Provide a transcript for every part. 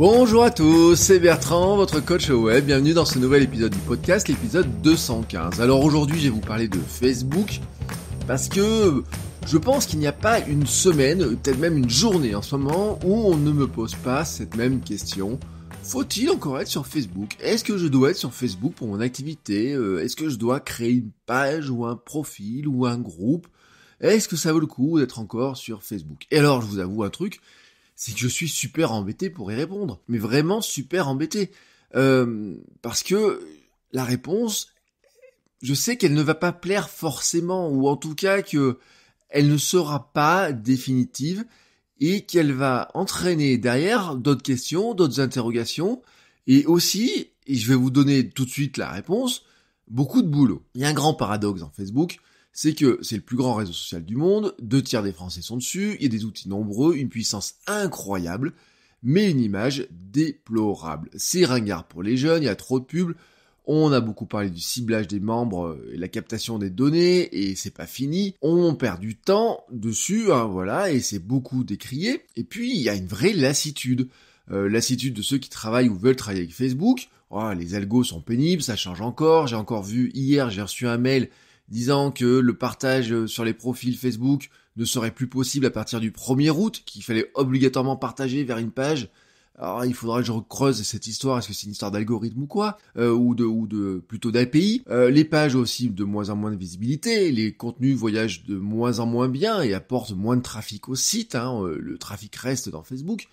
Bonjour à tous, c'est Bertrand, votre coach web. Bienvenue dans ce nouvel épisode du podcast, l'épisode 215. Alors aujourd'hui, je vais vous parler de Facebook parce que je pense qu'il n'y a pas une semaine, peut-être même une journée en ce moment, où on ne me pose pas cette même question. Faut-il encore être sur Facebook Est-ce que je dois être sur Facebook pour mon activité euh, Est-ce que je dois créer une page ou un profil ou un groupe Est-ce que ça vaut le coup d'être encore sur Facebook Et alors, je vous avoue un truc, c'est que je suis super embêté pour y répondre. Mais vraiment super embêté. Euh, parce que la réponse, je sais qu'elle ne va pas plaire forcément, ou en tout cas qu'elle ne sera pas définitive et qu'elle va entraîner derrière d'autres questions, d'autres interrogations, et aussi, et je vais vous donner tout de suite la réponse, beaucoup de boulot. Il y a un grand paradoxe en Facebook, c'est que c'est le plus grand réseau social du monde, deux tiers des Français sont dessus, il y a des outils nombreux, une puissance incroyable, mais une image déplorable. C'est ringard pour les jeunes, il y a trop de pubs, on a beaucoup parlé du ciblage des membres et la captation des données, et c'est pas fini. On perd du temps dessus, hein, voilà, et c'est beaucoup décrié. Et puis, il y a une vraie lassitude. Euh, lassitude de ceux qui travaillent ou veulent travailler avec Facebook. Oh, les algos sont pénibles, ça change encore. J'ai encore vu hier, j'ai reçu un mail disant que le partage euh, sur les profils Facebook ne serait plus possible à partir du 1er août, qu'il fallait obligatoirement partager vers une page. Alors il faudrait que je recreuse cette histoire, est-ce que c'est une histoire d'algorithme ou quoi euh, ou, de, ou de plutôt d'API. Euh, les pages aussi de moins en moins de visibilité, les contenus voyagent de moins en moins bien et apportent moins de trafic au site, hein. le trafic reste dans Facebook.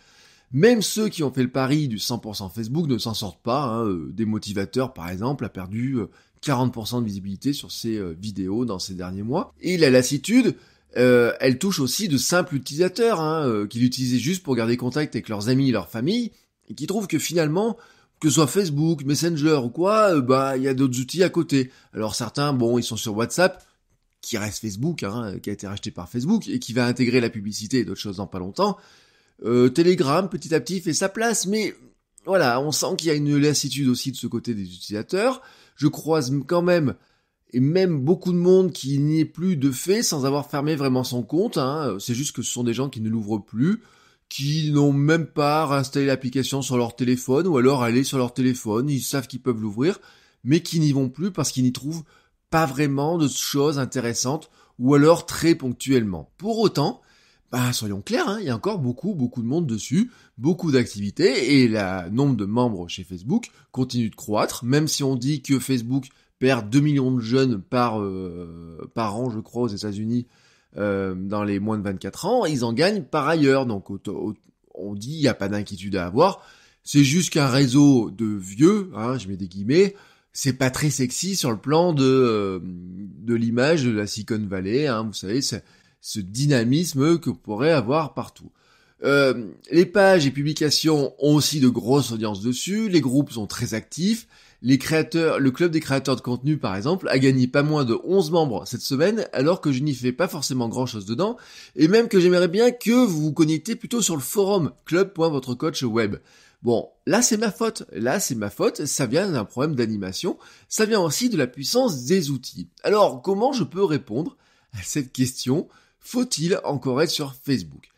Même ceux qui ont fait le pari du 100% Facebook ne s'en sortent pas. Hein. Euh, des motivateurs, par exemple, a perdu 40% euh, de visibilité sur ses euh, vidéos dans ces derniers mois. Et la lassitude, elle touche aussi de simples utilisateurs hein, qui l'utilisaient juste pour garder contact avec leurs amis et leur famille, et qui trouvent que finalement, que ce soit Facebook, Messenger ou quoi, bah il y a d'autres outils à côté. Alors certains, bon, ils sont sur WhatsApp, qui reste Facebook, hein, qui a été racheté par Facebook et qui va intégrer la publicité et d'autres choses dans pas longtemps. Euh, Telegram, petit à petit, fait sa place, mais voilà, on sent qu'il y a une lassitude aussi de ce côté des utilisateurs. Je croise quand même et même beaucoup de monde qui n'y est plus de fait sans avoir fermé vraiment son compte. Hein. C'est juste que ce sont des gens qui ne l'ouvrent plus, qui n'ont même pas installé l'application sur leur téléphone ou alors aller sur leur téléphone, ils savent qu'ils peuvent l'ouvrir, mais qui n'y vont plus parce qu'ils n'y trouvent pas vraiment de choses intéressantes ou alors très ponctuellement. Pour autant, bah, soyons clairs, hein, il y a encore beaucoup, beaucoup de monde dessus, beaucoup d'activités, et le nombre de membres chez Facebook continue de croître, même si on dit que Facebook perd 2 millions de jeunes par, euh, par an, je crois, aux États-Unis, euh, dans les moins de 24 ans, ils en gagnent par ailleurs. Donc on dit, il n'y a pas d'inquiétude à avoir. C'est juste qu'un réseau de vieux, hein, je mets des guillemets, c'est pas très sexy sur le plan de, euh, de l'image de la Silicon Valley. Hein, vous savez, c'est ce dynamisme que vous pourrez avoir partout. Euh, les pages et publications ont aussi de grosses audiences dessus, les groupes sont très actifs, les créateurs, le club des créateurs de contenu par exemple a gagné pas moins de 11 membres cette semaine alors que je n'y fais pas forcément grand chose dedans et même que j'aimerais bien que vous vous connectez plutôt sur le forum club.votrecoachweb. Bon, là c'est ma faute, là c'est ma faute, ça vient d'un problème d'animation, ça vient aussi de la puissance des outils. Alors comment je peux répondre à cette question faut-il encore être sur Facebook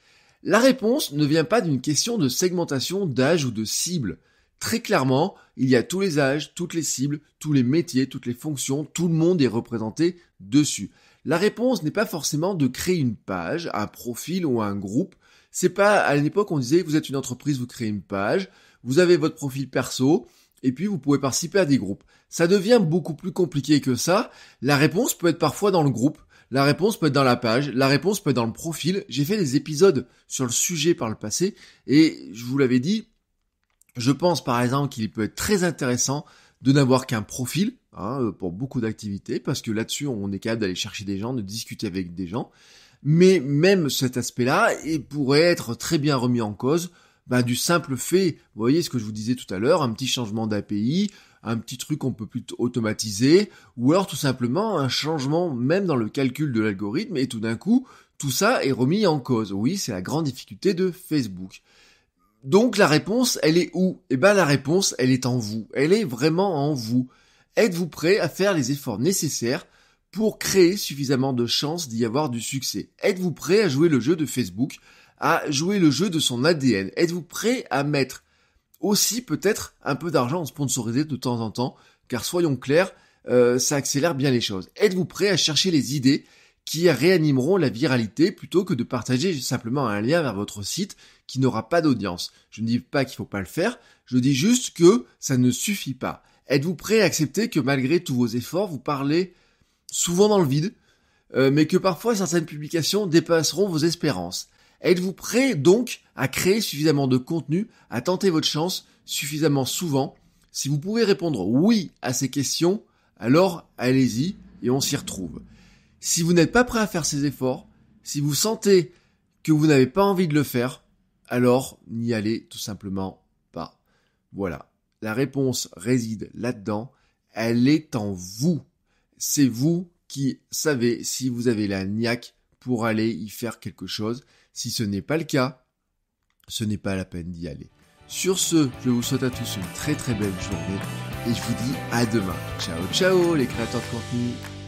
La réponse ne vient pas d'une question de segmentation d'âge ou de cible. Très clairement, il y a tous les âges, toutes les cibles, tous les métiers, toutes les fonctions, tout le monde est représenté dessus. La réponse n'est pas forcément de créer une page, un profil ou un groupe. C'est pas, à l'époque, on disait, vous êtes une entreprise, vous créez une page, vous avez votre profil perso, et puis vous pouvez participer à des groupes. Ça devient beaucoup plus compliqué que ça. La réponse peut être parfois dans le groupe. La réponse peut être dans la page, la réponse peut être dans le profil. J'ai fait des épisodes sur le sujet par le passé et je vous l'avais dit, je pense par exemple qu'il peut être très intéressant de n'avoir qu'un profil hein, pour beaucoup d'activités parce que là-dessus on est capable d'aller chercher des gens, de discuter avec des gens. Mais même cet aspect-là pourrait être très bien remis en cause bah, du simple fait, vous voyez ce que je vous disais tout à l'heure, un petit changement d'API, un petit truc qu'on peut plus automatiser, ou alors tout simplement un changement même dans le calcul de l'algorithme, et tout d'un coup, tout ça est remis en cause. Oui, c'est la grande difficulté de Facebook. Donc la réponse, elle est où Eh bien la réponse, elle est en vous. Elle est vraiment en vous. Êtes-vous prêt à faire les efforts nécessaires pour créer suffisamment de chances d'y avoir du succès Êtes-vous prêt à jouer le jeu de Facebook, à jouer le jeu de son ADN Êtes-vous prêt à mettre aussi peut-être un peu d'argent sponsorisé de temps en temps, car soyons clairs, euh, ça accélère bien les choses. Êtes-vous prêt à chercher les idées qui réanimeront la viralité plutôt que de partager simplement un lien vers votre site qui n'aura pas d'audience Je ne dis pas qu'il ne faut pas le faire, je dis juste que ça ne suffit pas. Êtes-vous prêt à accepter que malgré tous vos efforts, vous parlez souvent dans le vide, euh, mais que parfois certaines publications dépasseront vos espérances Êtes-vous prêt donc à créer suffisamment de contenu, à tenter votre chance suffisamment souvent Si vous pouvez répondre oui à ces questions, alors allez-y et on s'y retrouve. Si vous n'êtes pas prêt à faire ces efforts, si vous sentez que vous n'avez pas envie de le faire, alors n'y allez tout simplement pas. Voilà. La réponse réside là-dedans. Elle est en vous. C'est vous qui savez si vous avez la niaque pour aller y faire quelque chose. Si ce n'est pas le cas, ce n'est pas la peine d'y aller. Sur ce, je vous souhaite à tous une très très belle journée et je vous dis à demain. Ciao ciao les créateurs de contenu